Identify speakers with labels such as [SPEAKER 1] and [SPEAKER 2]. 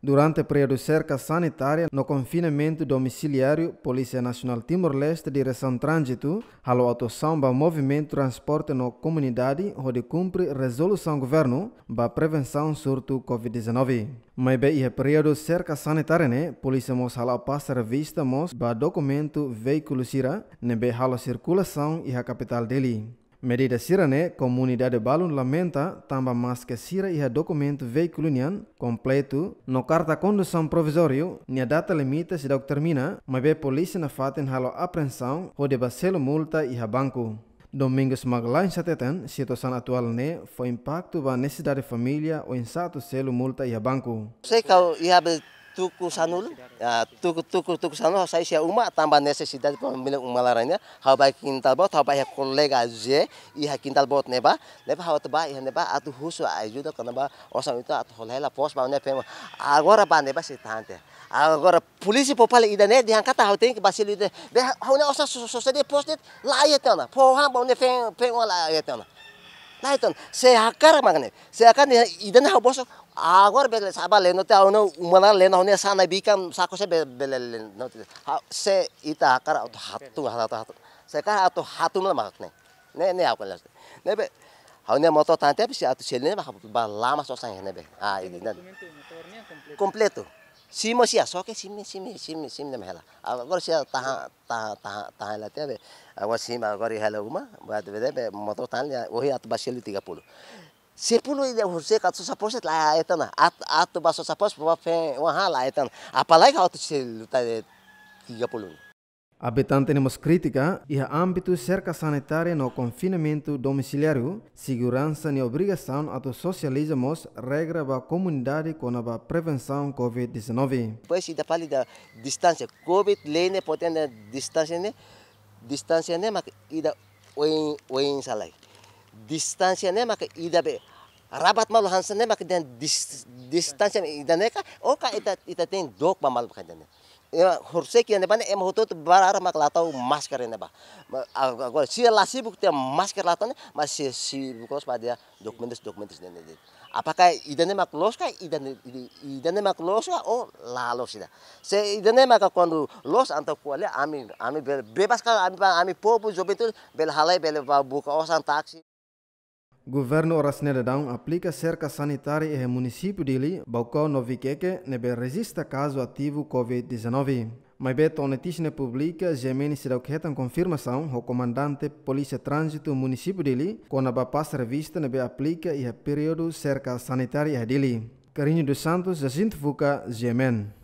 [SPEAKER 1] Durante o período de cerca sanitária no confinamento domiciliário, Polícia Nacional Timor-Leste, direção Trânsito, halo autoção para movimento transporte na comunidade, onde cumpre resolução governo para prevenção surto Covid-19. Mas bem, é período de cerca sanitária, né? Polícia mos halo revista mos para documento veículo sira, né? Bem, circulação e a capital dele. Medida sira ne, né? comunidade balun lamenta tamba mas que sira iha documento veiculunian completo no carta condução provisório nia data limite se doc termina, mas be polícia na faten halo apreensão ou debacelo multa iha banco. Domingos Maglan Sateten, situação atual ne, né? foi impacto ba necessidade família ou insato selo multa iha banco.
[SPEAKER 2] Sei que iha tuku sanul ya tuku tuku tuku sanul saya sia uma tambah necesidade pemilik uma laranya hau baik kintal bot hau baik kolega je iha kintal bot neba neba hau teba iha neba atu husu aiju do kana ba osam itu atu holela pos ba ne pemo agora ba neba si tante agora polisi popal ida ne dihan kata hau tem basili de hau ne osam sosede pos det la ayetana po ha ba ne pem pem la ayetana Nah Laiton, sehakar mangane, sehakar ini idan hau bosok, agor bele saba le note au no umana le no ne sana bikam sako se bele le note, se ita hakar au to hatu hata to hatu, sehakar au to hatu mula mangane, ne ne au kala se, ne be, au ne moto tante bisi au to sel ne ba lama so sange ne be, ah ini nan, kompleto, si simo sia soke simi simi simi simi nem hela agora sia ta ta ta ta la tebe agor sim agor hela uma ba de de moto tan ya ohi at baseli 30 sepuluh ide hurse katso sapos la etana at at baso sapos pa fe waha la etana apalai ka ot sel ta 30
[SPEAKER 1] Habitante tenemos crítica e âmbito cerca sanitária no confinamiento domiciliario, segurança y obligación a socializamos regra da comunidade com a prevenção COVID-19.
[SPEAKER 2] Pois se da da distância, COVID lene potente distância ne, distancia ne mak ida oin oin distancia, no ne mak ida be rabat distancia, hansa ne mak den ida ka, o ita ita dok ya que yang em hoto to barar mak latau masker ini agora se lá se bukte masker latau mas se se bukos pada documentos documentos nene dit apakah idane mak loska idane idane mak oh o sih dah se idane mak quando los anta kuale ami ami bebas kala ami ami popu jobento bel halai bel buka osan oh, taksi
[SPEAKER 1] Governo oras Senedadão aplica cerca sanitária e município de dele, Balcão Noviqueque, nebe resista caso ativo Covid-19. Mas Beto Notícia publica Gemini Cidadão Quetan confirmação, o comandante Polícia Trânsito município dele, quando a passa revista nebe aplica e a é período cerca sanitária de dele. Carinho dos Santos, Jacinto Fuca, Gemen.